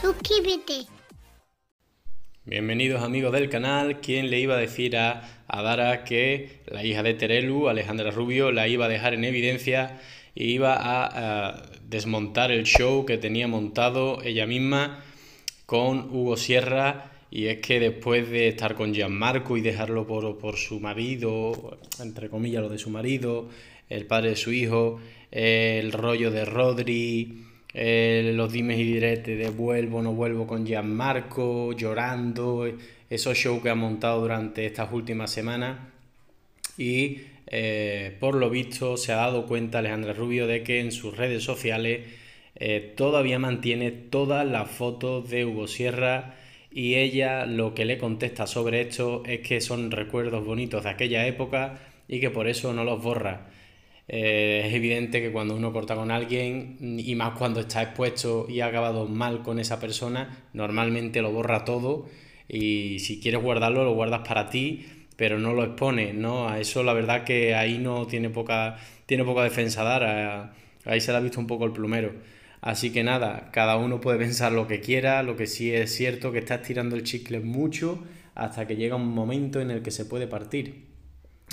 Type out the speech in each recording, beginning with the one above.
Suscríbete. Bienvenidos amigos del canal. ¿Quién le iba a decir a, Dara que la hija de Terelu, Alejandra Rubio, la iba a dejar en evidencia y iba a, desmontar el show que tenía montado ella misma con Hugo Sierra? Y es que después de estar con Gianmarco y dejarlo por, por su marido, entre comillas lo de su marido, el padre de su hijo, el rollo de Rodri, eh, los dimes y diretes de vuelvo, no vuelvo con Gianmarco, llorando, esos shows que ha montado durante estas últimas semanas. Y eh, por lo visto se ha dado cuenta Alejandra Rubio de que en sus redes sociales eh, todavía mantiene todas las fotos de Hugo Sierra y ella lo que le contesta sobre esto es que son recuerdos bonitos de aquella época y que por eso no los borra. Eh, es evidente que cuando uno corta con alguien, y más cuando está expuesto y ha acabado mal con esa persona, normalmente lo borra todo y si quieres guardarlo, lo guardas para ti, pero no lo expones, ¿no? A eso la verdad que ahí no tiene poca, tiene poca defensa dar, ahí se le ha visto un poco el plumero. Así que nada, cada uno puede pensar lo que quiera, lo que sí es cierto que estás tirando el chicle mucho hasta que llega un momento en el que se puede partir.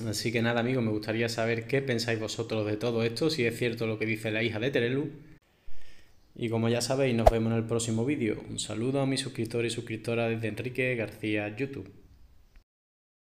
Así que nada, amigos, me gustaría saber qué pensáis vosotros de todo esto, si es cierto lo que dice la hija de Terelu. Y como ya sabéis, nos vemos en el próximo vídeo. Un saludo a mis suscriptores y suscriptoras desde Enrique García YouTube.